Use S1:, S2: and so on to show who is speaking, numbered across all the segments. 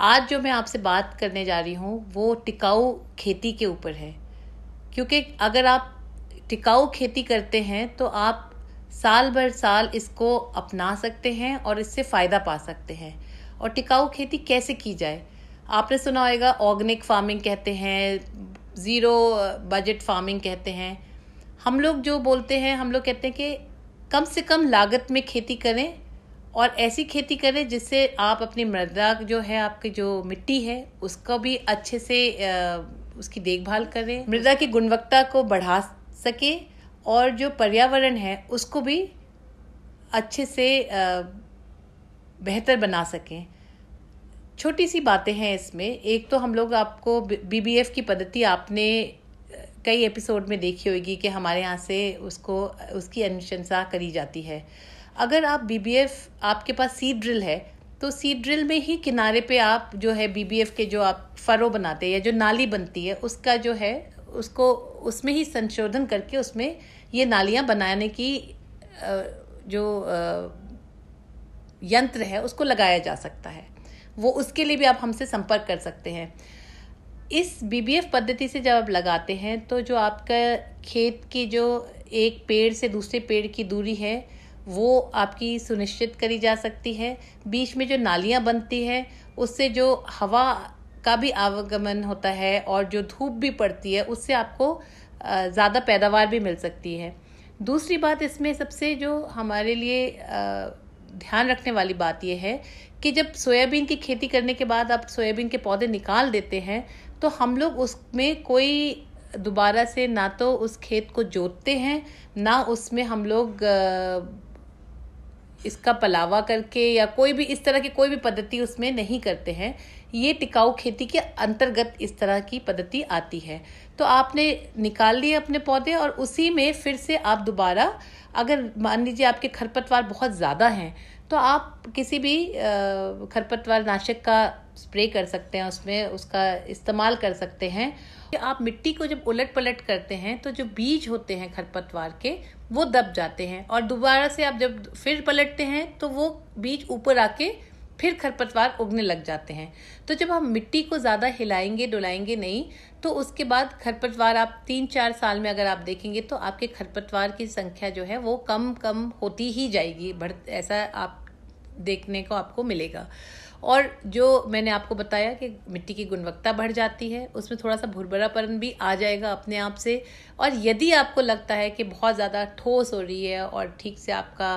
S1: आज जो मैं आपसे बात करने जा रही हूँ वो टिकाऊ खेती के ऊपर है क्योंकि अगर आप टिकाऊ खेती करते हैं तो आप साल भर साल इसको अपना सकते हैं और इससे फ़ायदा पा सकते हैं और टिकाऊ खेती कैसे की जाए आपने सुना होगा ऑर्गेनिक फार्मिंग कहते हैं ज़ीरो बजट फार्मिंग कहते हैं हम लोग जो बोलते हैं हम लोग कहते हैं कि कम से कम लागत में खेती करें और ऐसी खेती करें जिससे आप अपनी मृदा जो है आपकी जो मिट्टी है उसका भी अच्छे से उसकी देखभाल करें मृदा की गुणवत्ता को बढ़ा सके और जो पर्यावरण है उसको भी अच्छे से बेहतर बना सकें छोटी सी बातें हैं इसमें एक तो हम लोग आपको बीबीएफ की पद्धति आपने कई एपिसोड में देखी होगी कि हमारे यहाँ से उसको उसकी अनुशंसा करी जाती है अगर आप बी बी एफ आपके पास सीड ड्रिल है तो सीड ड्रिल में ही किनारे पे आप जो है बी बी एफ के जो आप फरो बनाते हैं या जो नाली बनती है उसका जो है उसको उसमें ही संशोधन करके उसमें ये नालियाँ बनाने की जो यंत्र है उसको लगाया जा सकता है वो उसके लिए भी आप हमसे संपर्क कर सकते हैं इस बी बी एफ पद्धति से जब आप लगाते हैं तो जो आपका खेत की जो एक पेड़ से दूसरे पेड़ की दूरी है वो आपकी सुनिश्चित करी जा सकती है बीच में जो नालियाँ बनती है उससे जो हवा का भी आवागमन होता है और जो धूप भी पड़ती है उससे आपको ज़्यादा पैदावार भी मिल सकती है दूसरी बात इसमें सबसे जो हमारे लिए ध्यान रखने वाली बात यह है कि जब सोयाबीन की खेती करने के बाद आप सोयाबीन के पौधे निकाल देते हैं तो हम लोग उसमें कोई दोबारा से ना तो उस खेत को जोतते हैं ना उसमें हम लोग इसका पलावा करके या कोई भी इस तरह की कोई भी पद्धति उसमें नहीं करते हैं ये टिकाऊ खेती के अंतर्गत इस तरह की पद्धति आती है तो आपने निकाल लिए अपने पौधे और उसी में फिर से आप दोबारा अगर मान लीजिए आपके खरपतवार बहुत ज़्यादा हैं तो आप किसी भी खरपतवार नाशक का स्प्रे कर सकते हैं उसमें उसका इस्तेमाल कर सकते हैं आप मिट्टी को जब उलट पलट करते हैं तो जो बीज होते हैं खरपतवार के वो दब जाते हैं और दोबारा से आप जब फिर पलटते हैं तो वो बीज ऊपर आके फिर खरपतवार उगने लग जाते हैं तो जब हम मिट्टी को ज़्यादा हिलाएंगे डुलाएंगे नहीं तो उसके बाद खरपतवार आप तीन चार साल में अगर आप देखेंगे तो आपके खरपतवार की संख्या जो है वो कम कम होती ही जाएगी बढ़ ऐसा आप देखने को आपको मिलेगा और जो मैंने आपको बताया कि मिट्टी की गुणवत्ता बढ़ जाती है उसमें थोड़ा सा भुरभरापन भी आ जाएगा अपने आप से और यदि आपको लगता है कि बहुत ज़्यादा ठोस हो रही है और ठीक से आपका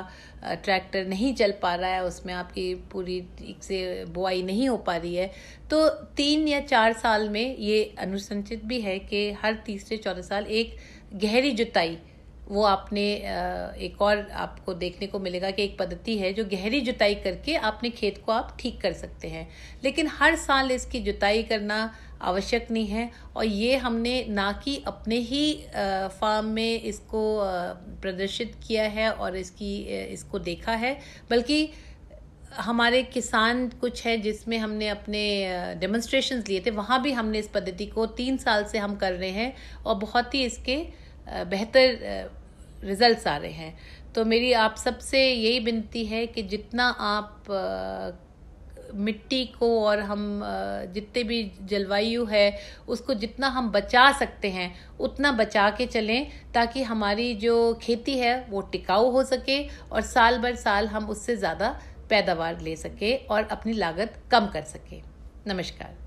S1: ट्रैक्टर नहीं चल पा रहा है उसमें आपकी पूरी ठीक से बुआई नहीं हो पा रही है तो तीन या चार साल में ये अनुसंचित भी है कि हर तीसरे चौथे साल एक गहरी जुताई वो आपने एक और आपको देखने को मिलेगा कि एक पद्धति है जो गहरी जुताई करके आपने खेत को आप ठीक कर सकते हैं लेकिन हर साल इसकी जुताई करना आवश्यक नहीं है और ये हमने ना कि अपने ही फार्म में इसको प्रदर्शित किया है और इसकी इसको देखा है बल्कि हमारे किसान कुछ है जिसमें हमने अपने डेमोन्स्ट्रेशन लिए थे वहाँ भी हमने इस पद्धति को तीन साल से हम कर रहे हैं और बहुत ही इसके बेहतर रिजल्ट्स आ रहे हैं तो मेरी आप सबसे यही विनती है कि जितना आप मिट्टी को और हम जितने भी जलवायु है उसको जितना हम बचा सकते हैं उतना बचा के चलें ताकि हमारी जो खेती है वो टिकाऊ हो सके और साल भर साल हम उससे ज़्यादा पैदावार ले सके और अपनी लागत कम कर सके नमस्कार